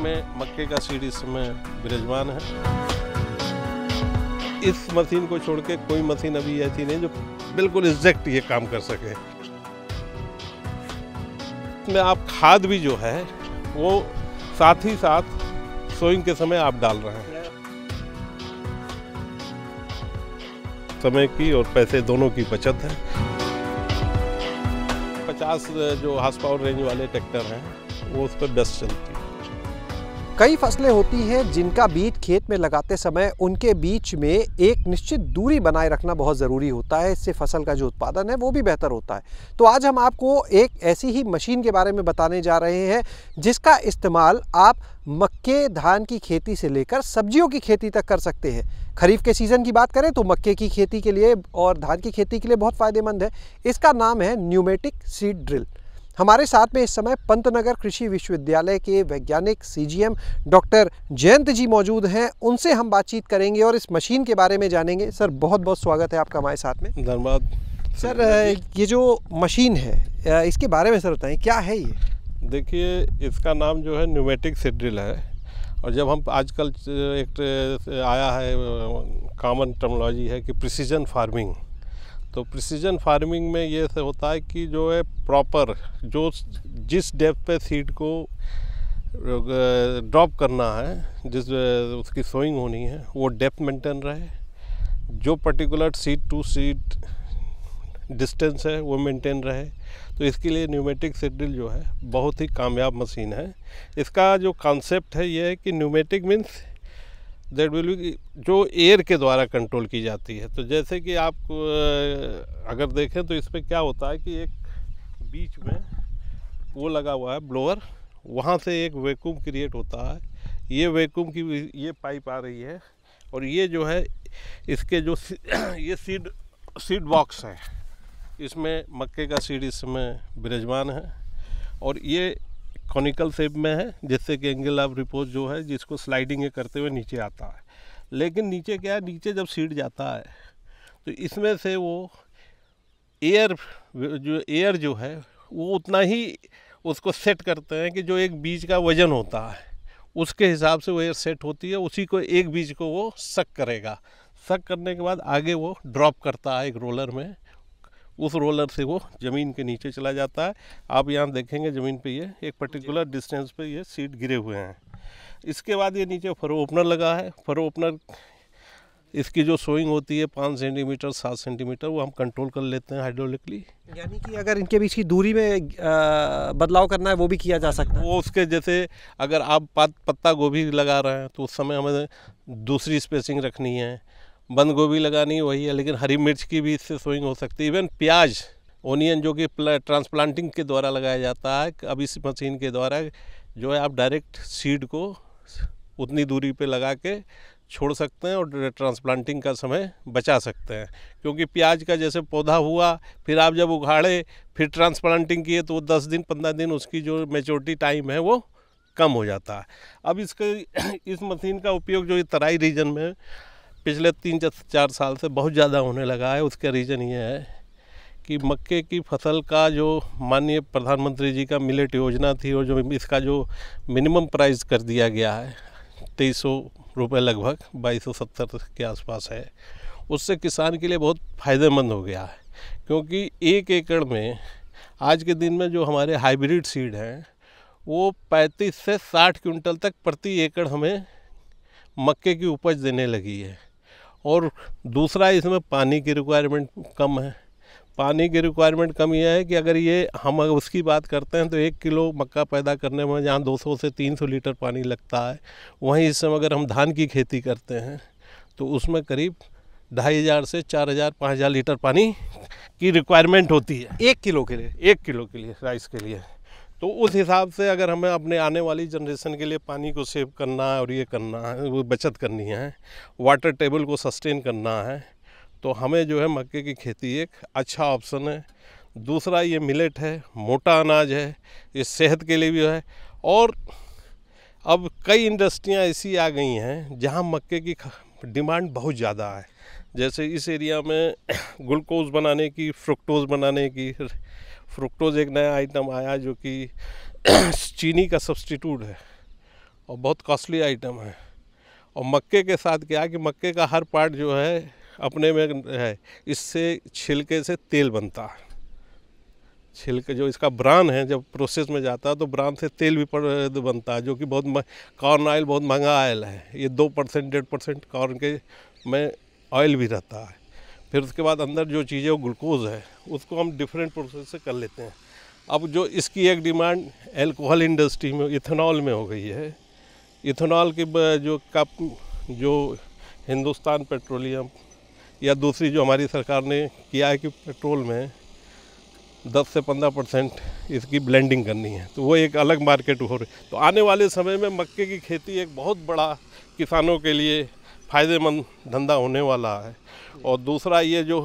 में मक्के का सीड इस समय विराजमान है इस मशीन को छोड़ के कोई मशीन अभी ऐसी नहीं जो बिल्कुल एग्जैक्ट ये काम कर सके इसमें आप खाद भी जो है वो साथ ही साथ सोइंग के समय आप डाल रहे हैं समय की और पैसे दोनों की बचत है 50 जो हाथ पावर रेंज वाले ट्रैक्टर हैं वो उस पर बेस्ट चलती है कई फसलें होती हैं जिनका बीज खेत में लगाते समय उनके बीच में एक निश्चित दूरी बनाए रखना बहुत ज़रूरी होता है इससे फसल का जो उत्पादन है वो भी बेहतर होता है तो आज हम आपको एक ऐसी ही मशीन के बारे में बताने जा रहे हैं जिसका इस्तेमाल आप मक्के धान की खेती से लेकर सब्जियों की खेती तक कर सकते हैं खरीफ के सीज़न की बात करें तो मक्के की खेती के लिए और धान की खेती के लिए बहुत फ़ायदेमंद है इसका नाम है न्यूमेटिक सीड ड्रिल हमारे साथ में इस समय पंतनगर कृषि विश्वविद्यालय के वैज्ञानिक सीजीएम डॉक्टर जयंत जी मौजूद हैं उनसे हम बातचीत करेंगे और इस मशीन के बारे में जानेंगे सर बहुत बहुत स्वागत है आपका हमारे साथ में धन्यवाद सर ये जो मशीन है इसके बारे में सर बताएं क्या है ये देखिए इसका नाम जो है न्यूमेटिक सिड्रिल है और जब हम आजकल एक आया है कॉमन टर्मोलॉजी है कि प्रिसीजन फार्मिंग तो प्रिसीजन फार्मिंग में ये होता है कि जो है प्रॉपर जो जिस डेप पे सीड को ड्रॉप करना है जिस उसकी सोइंग होनी है वो डेप्थ मेंटेन रहे जो particular seed to seed distance है वो मेंटेन रहे तो इसके लिए न्यूमेटिक सेड्रिल जो है बहुत ही कामयाब मशीन है इसका जो कॉन्सेप्ट है ये है कि pneumatic means that will be जो एयर के द्वारा कंट्रोल की जाती है तो जैसे कि आप अगर देखें तो इसमें क्या होता है कि एक बीच में वो लगा हुआ है ब्लोअर वहाँ से एक वैक्यूम क्रिएट होता है ये वैक्यूम की ये पाइप आ रही है और ये जो है इसके जो ये सीड सीड बॉक्स है इसमें मक्के का सीड इसमें विराजमान है और ये कॉनिकल शेप में है जिससे कि एंगल ऑफ रिपोज जो है जिसको स्लाइडिंग करते हुए नीचे आता है लेकिन नीचे क्या है नीचे जब सीट जाता है तो इसमें से वो एयर जो एयर जो है वो उतना ही उसको सेट करते हैं कि जो एक बीज का वजन होता है उसके हिसाब से वो एयर सेट होती है उसी को एक बीज को वो सक करेगा सक करने के बाद आगे वो ड्रॉप करता है एक रोलर में उस रोलर से वो ज़मीन के नीचे चला जाता है आप यहाँ देखेंगे ज़मीन पे ये एक पर्टिकुलर डिस्टेंस पे ये सीट गिरे हुए हैं इसके बाद ये नीचे फरो ओपनर लगा है फरो ओपनर इसकी जो सोइंग होती है पाँच सेंटीमीटर सात सेंटीमीटर वो हम कंट्रोल कर लेते हैं हाइड्रोलिकली यानी कि अगर इनके बीच की दूरी में बदलाव करना है वो भी किया जा सकता है वो उसके जैसे अगर आप पत्ता गोभी लगा रहे हैं तो उस समय हमें दूसरी स्पेसिंग रखनी है बंद गोभी लगानी वही है लेकिन हरी मिर्च की भी इससे सोइंग हो सकती है इवन प्याज ओनियन जो कि ट्रांसप्लांटिंग के द्वारा लगाया जाता है अब इस मशीन के द्वारा जो है आप डायरेक्ट सीड को उतनी दूरी पे लगा के छोड़ सकते हैं और ट्रांसप्लांटिंग का समय बचा सकते हैं क्योंकि प्याज का जैसे पौधा हुआ फिर आप जब उखाड़े फिर ट्रांसप्लांटिंग किए तो वो दस दिन पंद्रह दिन उसकी जो मेचोरिटी टाइम है वो कम हो जाता है अब इसके इस मशीन का उपयोग जो तराई रीजन में पिछले तीन चार साल से बहुत ज़्यादा होने लगा है उसका रीज़न ये है कि मक्के की फसल का जो माननीय प्रधानमंत्री जी का मिलेट योजना थी और जो इसका जो मिनिमम प्राइस कर दिया गया है तेईस सौ रुपये लगभग बाईस सौ सत्तर के आसपास है उससे किसान के लिए बहुत फ़ायदेमंद हो गया है क्योंकि एक एकड़ में आज के दिन में जो हमारे हाइब्रिड सीड हैं वो 35 से 60 क्विंटल तक प्रति एकड़ हमें मक्के की उपज देने लगी है और दूसरा इसमें पानी की रिक्वायरमेंट कम है पानी की रिक्वायरमेंट कम यह है कि अगर ये हम अगर उसकी बात करते हैं तो एक किलो मक्का पैदा करने में जहाँ 200 से 300 लीटर पानी लगता है वहीं इस समय अगर हम धान की खेती करते हैं तो उसमें करीब ढाई हज़ार से चार हज़ार पाँच हज़ार लीटर पानी की रिक्वायरमेंट होती है एक किलो के लिए एक किलो के लिए राइस के लिए तो उस हिसाब से अगर हमें अपने आने वाली जनरेशन के लिए पानी को सेव करना है और ये करना है वो बचत करनी है वाटर टेबल को सस्टेन करना है तो हमें जो है मक्के की खेती एक अच्छा ऑप्शन है दूसरा ये मिलेट है मोटा अनाज है ये सेहत के लिए भी है और अब कई इंडस्ट्रियां ऐसी आ गई हैं जहां मक्के की डिमांड बहुत ज़्यादा है जैसे इस एरिया में ग्लूकोज बनाने की फ्रुक्टोज बनाने की फ्रुक्टोज़ एक नया आइटम आया जो कि चीनी का सब्सटीट्यूट है और बहुत कॉस्टली आइटम है और मक्के के साथ क्या कि मक्के का हर पार्ट जो है अपने में है इससे छिलके से तेल बनता है छिलके जो इसका ब्रांड है जब प्रोसेस में जाता है तो ब्रांड से तेल भी बनता है जो कि बहुत कॉर्न ऑयल बहुत महंगा ऑयल है ये दो परसेंट डेढ़ परसेंट कॉर्न के में ऑयल भी रहता है फिर उसके बाद अंदर जो चीज़ें वो ग्लूकोज है उसको हम डिफरेंट प्रोसेस से कर लेते हैं अब जो इसकी एक डिमांड एल्कोहल इंडस्ट्री में इथेनॉल में हो गई है इथेनॉल की जो कप जो हिंदुस्तान पेट्रोलियम या दूसरी जो हमारी सरकार ने किया है कि पेट्रोल में 10 से 15 परसेंट इसकी ब्लेंडिंग करनी है तो वो एक अलग मार्केट हो रही तो आने वाले समय में मक्के की खेती एक बहुत बड़ा किसानों के लिए फ़ायदेमंद धंधा होने वाला है और दूसरा ये जो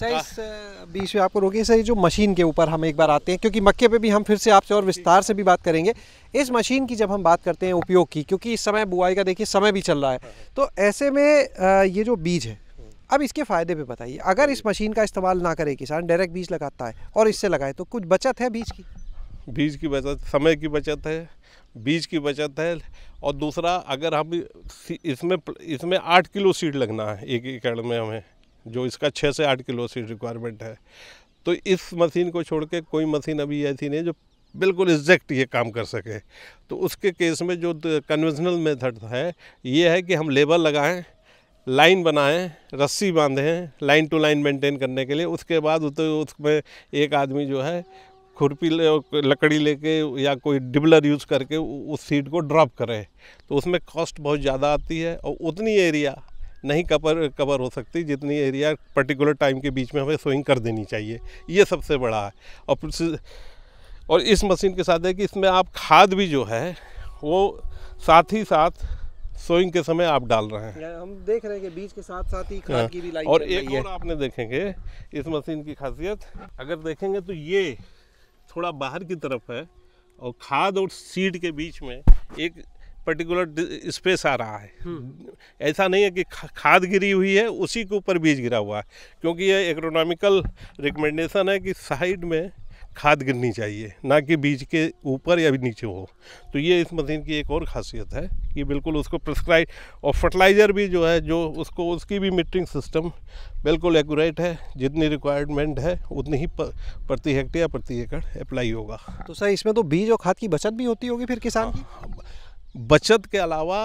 सर इस बीच में आपको रोकिए सर जो मशीन के ऊपर हम एक बार आते हैं क्योंकि मक्के पे भी हम फिर से आपसे और विस्तार से भी बात करेंगे इस मशीन की जब हम बात करते हैं उपयोग की क्योंकि इस समय बुआई का देखिए समय भी चल रहा है तो ऐसे में ये जो बीज है अब इसके फ़ायदे पे बताइए अगर इस मशीन का इस्तेमाल ना करे किसान डायरेक्ट बीज लगाता है और इससे लगाए तो कुछ बचत है बीज की बीज की बचत समय की बचत है बीज की बचत है और दूसरा अगर हम इसमें इसमें आठ किलो सीड लगना है एक एकड़ में हमें जो इसका छः से आठ किलो सीड रिक्वायरमेंट है तो इस मशीन को छोड़ के कोई मशीन अभी ऐसी नहीं जो बिल्कुल एग्जैक्ट ये काम कर सके तो उसके केस में जो कन्वेंशनल मेथड है ये है कि हम लेबर लगाएं लाइन बनाएं रस्सी बांधें लाइन टू लाइन मेंटेन करने के लिए उसके बाद उसमें एक आदमी जो है खुरपी ले लकड़ी लेके या कोई डिबलर यूज़ करके उस सीड को ड्रॉप करें तो उसमें कॉस्ट बहुत ज़्यादा आती है और उतनी एरिया नहीं कवर कवर हो सकती जितनी एरिया पर्टिकुलर टाइम के बीच में हमें सोइंग कर देनी चाहिए ये सबसे बड़ा है और और इस मशीन के साथ है कि इसमें आप खाद भी जो है वो साथ ही साथ सोइंग के समय आप डाल रहे हैं हम देख रहे हैं कि बीज के साथ साथ ही खाद हाँ। की भी लाइन और एक और आपने देखेंगे इस मशीन की खासियत अगर देखेंगे तो ये थोड़ा बाहर की तरफ है और खाद और सीड के बीच में एक पर्टिकुलर स्पेस आ रहा है हम्म। ऐसा नहीं है कि खाद गिरी हुई है उसी के ऊपर बीज गिरा हुआ है क्योंकि यह एक्रोनॉमिकल रिकमेंडेशन है कि साइड में खाद गिरनी चाहिए ना कि बीज के ऊपर या नीचे हो तो ये इस मशीन की एक और खासियत है कि बिल्कुल उसको प्रिस्क्राइब और फर्टिलाइज़र भी जो है जो उसको उसकी भी मीटरिंग सिस्टम बिल्कुल एक्यूरेट है जितनी रिक्वायरमेंट है उतनी ही प्रति हेक्टेयर या प्रति एकड़ अप्लाई होगा तो सर इसमें तो बीज और खाद की बचत भी होती होगी फिर किसान हाँ, की हाँ, बचत के अलावा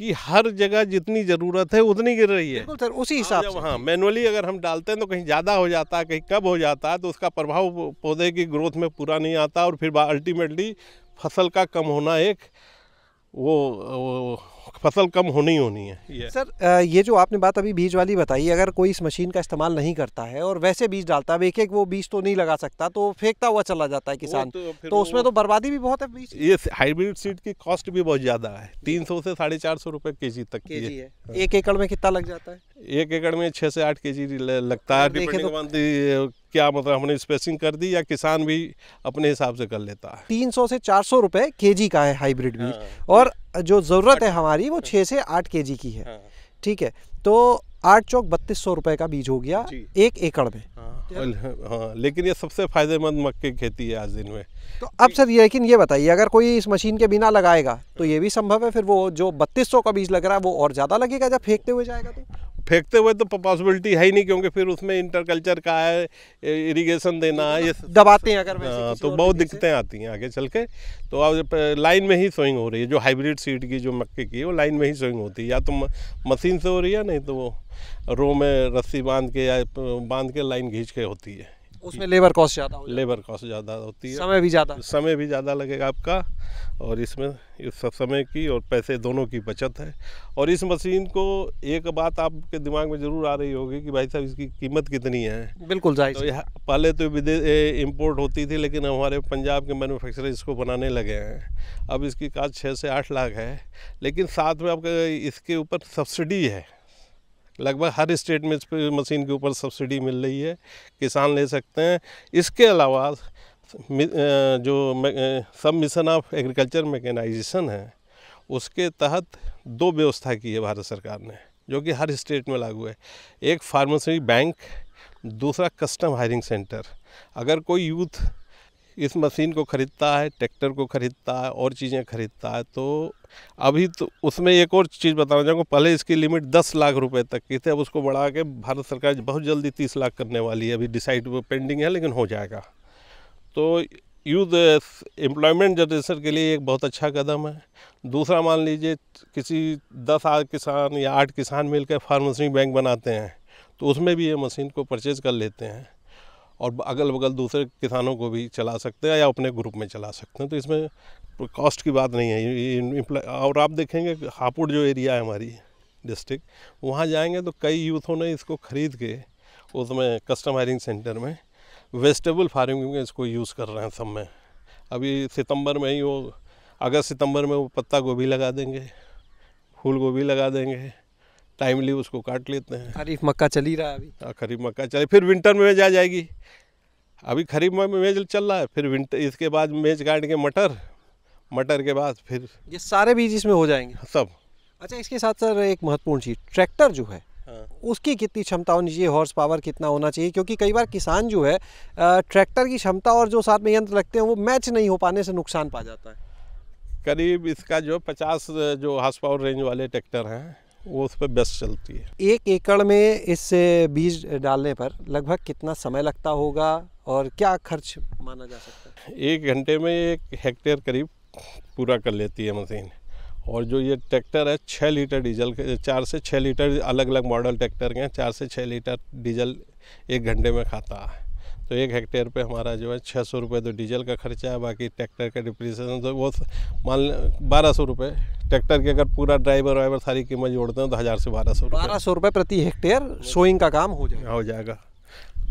कि हर जगह जितनी ज़रूरत है उतनी गिर रही है सर उसी हाँ, हिसाब से हाँ मैनुअली अगर हम डालते हैं तो कहीं ज़्यादा हो जाता है कहीं कब हो जाता है तो उसका प्रभाव पौधे की ग्रोथ में पूरा नहीं आता और फिर अल्टीमेटली फसल का कम होना एक वो, वो फसल कम होनी ही होनी है सर ये जो आपने बात अभी बीज वाली बताई अगर कोई इस मशीन का इस्तेमाल नहीं करता है और वैसे बीज डालता है एक एक वो बीज तो नहीं लगा सकता तो फेंकता हुआ चला जाता है किसान तो, तो उसमें तो बर्बादी भी बहुत है बीज ये हाइब्रिड सीड की कॉस्ट भी बहुत ज़्यादा है तीन सौ से साढ़े चार सौ रुपये के जी तक के जी है एक एकड़ में कितना लग जाता है एक एकड़ में छह से आठ के जी लगता है तो क्या मतलब हमने स्पेसिंग कर दी या किसान भी अपने हिसाब से कर लेता है तीन सौ से चार सौ रुपए के का है हाइब्रिड बीज हाँ। और जो ज़रूरत है हमारी वो हाँ। छः से आठ के की है हाँ। ठीक है तो आठ चौक बत्तीस सौ रुपये का बीज हो गया एक एकड़ में हाँ, हाँ, लेकिन ये सबसे फायदेमंद मक्के की खेती है आज दिन में तो अब सर ये लेकिन ये बताइए अगर कोई इस मशीन के बिना लगाएगा तो हाँ। ये भी संभव है फिर वो जो बत्तीस सौ का बीज लग रहा है वो और ज़्यादा लगेगा जब फेंकते हुए जाएगा तो फेंकते हुए तो पॉसिबिलिटी है ही नहीं क्योंकि फिर उसमें इंटरकल्चर का है इरिगेशन देना है ये दबाते हैं अगर हाँ तो बहुत दिक्कतें आती हैं आगे चल के तो अब लाइन में ही सोइंग हो रही है जो हाइब्रिड सीड की जो मक्के की वो लाइन में ही सोइंग होती है या तो मशीन से हो रही है नहीं तो वो रो में रस्सी बांध के या बांध के लाइन घींच के होती है उसमें लेबर कॉस्ट ज़्यादा लेबर कॉस्ट ज़्यादा होती है समय भी ज़्यादा समय भी ज़्यादा लगेगा आपका और इसमें इस सब समय की और पैसे दोनों की बचत है और इस मशीन को एक बात आपके दिमाग में ज़रूर आ रही होगी कि भाई साहब इसकी कीमत कितनी है बिल्कुल जाहिर तो पहले तो विदेश इम्पोर्ट होती थी लेकिन हमारे पंजाब के मैन्युफैक्चरर इसको बनाने लगे हैं अब इसकी कास्ट छः से आठ लाख है लेकिन साथ में आपका इसके ऊपर सब्सिडी है लगभग हर स्टेट में इस मशीन के ऊपर सब्सिडी मिल रही है किसान ले सकते हैं इसके अलावा जो सब मिशन ऑफ एग्रीकल्चर मैकेनाइजेशन है उसके तहत दो व्यवस्था की है भारत सरकार ने जो कि हर स्टेट में लागू है एक फार्मेसी बैंक दूसरा कस्टम हायरिंग सेंटर अगर कोई यूथ इस मशीन को ख़रीदता है ट्रैक्टर को ख़रीदता है और चीज़ें ख़रीदता है तो अभी तो उसमें एक और चीज़ बताना चाहूँगा पहले इसकी लिमिट दस लाख रुपए तक की थी अब उसको बढ़ा के भारत सरकार बहुत जल्दी तीस लाख करने वाली है अभी डिसाइड पेंडिंग है लेकिन हो जाएगा तो यूथ एम्प्लॉयमेंट जनरेशन के लिए एक बहुत अच्छा कदम है दूसरा मान लीजिए किसी दस आठ किसान या आठ किसान मिलकर फार्मेसिंग बैंक बनाते हैं तो उसमें भी ये मशीन को परचेज़ कर लेते हैं और अगल बगल दूसरे किसानों को भी चला सकते हैं या अपने ग्रुप में चला सकते हैं तो इसमें कॉस्ट की बात नहीं है और आप देखेंगे हापुड़ जो एरिया है हमारी डिस्ट्रिक्ट वहाँ जाएंगे तो कई यूथों ने इसको ख़रीद के उसमें कस्टम हायरिंग सेंटर में वेजिटेबल फार्मिंग में इसको यूज़ कर रहे हैं सब में अभी सितंबर में ही वो अगस्त सितंबर में वो पत्ता गोभी लगा देंगे फूल गोभी लगा देंगे टाइमली उसको काट लेते हैं खरीफ मक्का चल ही रहा है अभी हाँ खरीफ मक्का चले फिर विंटर में मेज आ जाएगी अभी खरीफ में मेज चल रहा है फिर विंटर इसके बाद मेज काट के मटर मटर के बाद फिर ये सारे बीज इसमें हो जाएंगे सब अच्छा इसके साथ सर एक महत्वपूर्ण चीज़ ट्रैक्टर जो है हाँ। उसकी कितनी क्षमता होनी चाहिए हॉर्स पावर कितना होना चाहिए क्योंकि कई बार किसान जो है ट्रैक्टर की क्षमता और जो साथ में यंत्र लगते हैं वो मैच नहीं हो पाने से नुकसान पा जाता है करीब इसका जो पचास जो हॉर्स पावर रेंज वाले ट्रैक्टर हैं वो उस पर बेस्ट चलती है एक एकड़ में इस बीज डालने पर लगभग कितना समय लगता होगा और क्या खर्च माना जा सकता है एक घंटे में एक हेक्टेयर करीब पूरा कर लेती है मशीन और जो ये ट्रैक्टर है छः लीटर डीजल के चार से छः लीटर अलग अलग मॉडल ट्रैक्टर के हैं चार से छः लीटर डीजल एक घंटे में खाता है तो एक हेक्टेयर पे हमारा जो है छः सौ रुपये तो डीजल का खर्चा है बाकी ट्रैक्टर का डिप्रिसिएशन तो वो मान बारह सौ रुपये ट्रैक्टर के अगर पूरा ड्राइवर वाइवर सारी कीमत जोड़ते हैं तो हज़ार से बारह सौ बारह सौ रुपये प्रति हेक्टेयर सोइंग का काम हो जाएगा हो जाएगा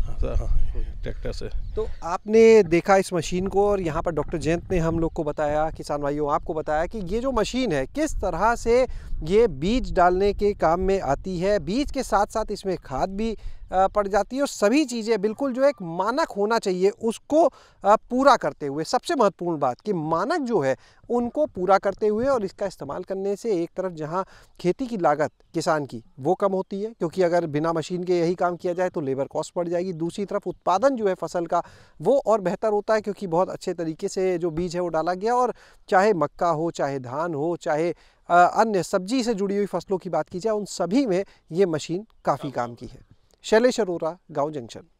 हाँ, तो हाँ, ट्रैक्टर से तो आपने देखा इस मशीन को और यहाँ पर डॉक्टर जयंत ने हम लोग को बताया किसान भाइयों आपको बताया कि ये जो मशीन है किस तरह से ये बीज डालने के काम में आती है बीज के साथ साथ इसमें खाद भी पड़ जाती है और सभी चीज़ें बिल्कुल जो एक मानक होना चाहिए उसको पूरा करते हुए सबसे महत्वपूर्ण बात कि मानक जो है उनको पूरा करते हुए और इसका इस्तेमाल करने से एक तरफ जहाँ खेती की लागत किसान की वो कम होती है क्योंकि अगर बिना मशीन के यही काम किया जाए तो लेबर कॉस्ट बढ़ जाएगी दूसरी तरफ उत्पादन जो है फसल का वो और बेहतर होता है क्योंकि बहुत अच्छे तरीके से जो बीज है वो डाला गया और चाहे मक्का हो चाहे धान हो चाहे अन्य सब्जी से जुड़ी हुई फसलों की बात की जाए उन सभी में ये मशीन काफ़ी हाँ। काम की है शैलेश अरोरा गाँव जंक्शन